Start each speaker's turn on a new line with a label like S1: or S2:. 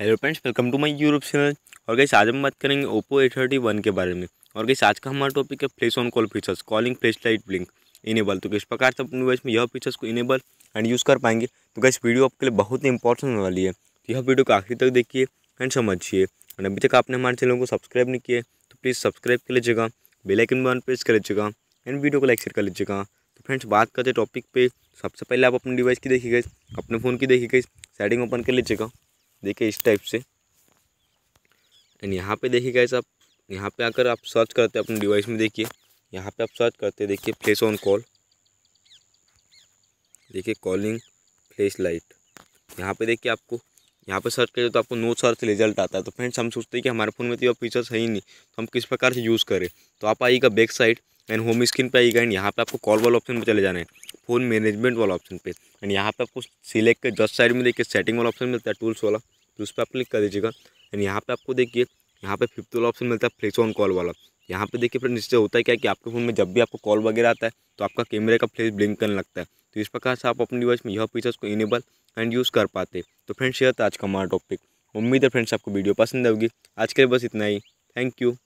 S1: hello friends welcome to my YouTube channel और गई आज हम बात करेंगे ओप्पो ए थर्टी वन के बारे में और गई आज का हमारा टॉपिक है flash on call features calling flash light blink enable तो किस प्रकार से अपने डिवाइस में यह फीचर्स को इनेबल एंड यूज़ कर पाएंगे तो कैसे वीडियो आपके लिए बहुत ही इंपॉर्टेंट होने वाली है तो यह वीडियो को आखिरी तक देखिए एंड समझिए एंड अभी तक आपने हमारे चैनल को सब्सक्राइब नहीं किया तो प्लीज़ सब्सक्राइब कर लीजिएगा बेलाइकन बटन प्रेस कर लीजिएगा एंड वीडियो को लाइक शेयर कर लीजिएगा तो फ्रेंड्स बात करते टॉपिक पे सबसे पहले आप अपने डिवाइस की देखिए गई अपने फ़ोन की देखिए गई सेटिंग ओपन कर लीजिएगा देखिए इस टाइप से एंड यहाँ पे देखिए गाइस आप यहाँ पे आकर आप सर्च करते हैं अपने डिवाइस में देखिए यहाँ पे आप सर्च करते हैं देखिए फ्लेश ऑन कॉल देखिए कॉलिंग फ्लैश लाइट यहाँ पे देखिए आपको यहाँ पे सर्च करें तो आपको नो सर्च रिजल्ट आता है तो फ्रेंड्स हम सोचते हैं कि हमारे फ़ोन में तो ये फीचर्स है ही नहीं तो हम किस प्रकार से यूज़ करें तो आप आइएगा back side and home screen पर आइएगा एंड यहाँ पर आपको कॉल वाला ऑप्शन पर चले जाना है फ़ोन मैनेजमेंट वाला ऑप्शन पे एंड यहाँ पे आपको सिलेक्ट कर जस्ट साइड में देखिए सेटिंग वाला ऑप्शन मिलता है टूल्स वाला तो उस पर आप क्लिक कर दीजिएगा एंड यहाँ पे आपको देखिए यहाँ पे फिफ्थ वाला ऑप्शन मिलता है फ्लैश ऑन कॉल वाला यहाँ पे देखिए फिर नीचे होता है क्या कि आपके फ़ोन में जब भी आपको कॉल वगैरह आता है तो आपका कैमरे का फ्लैश ब्लिंक करने लगता है तो इस प्रकार से आप अपने डिवाइस में यह फीचर्स को इनेबल एंड यूज़ कर पाते तो फ्रेंड्स यह था आज का हमारा टॉपिक उम्मीद है फ्रेंड्स आपको वीडियो पसंद आएगी आज के लिए बस इतना ही थैंक यू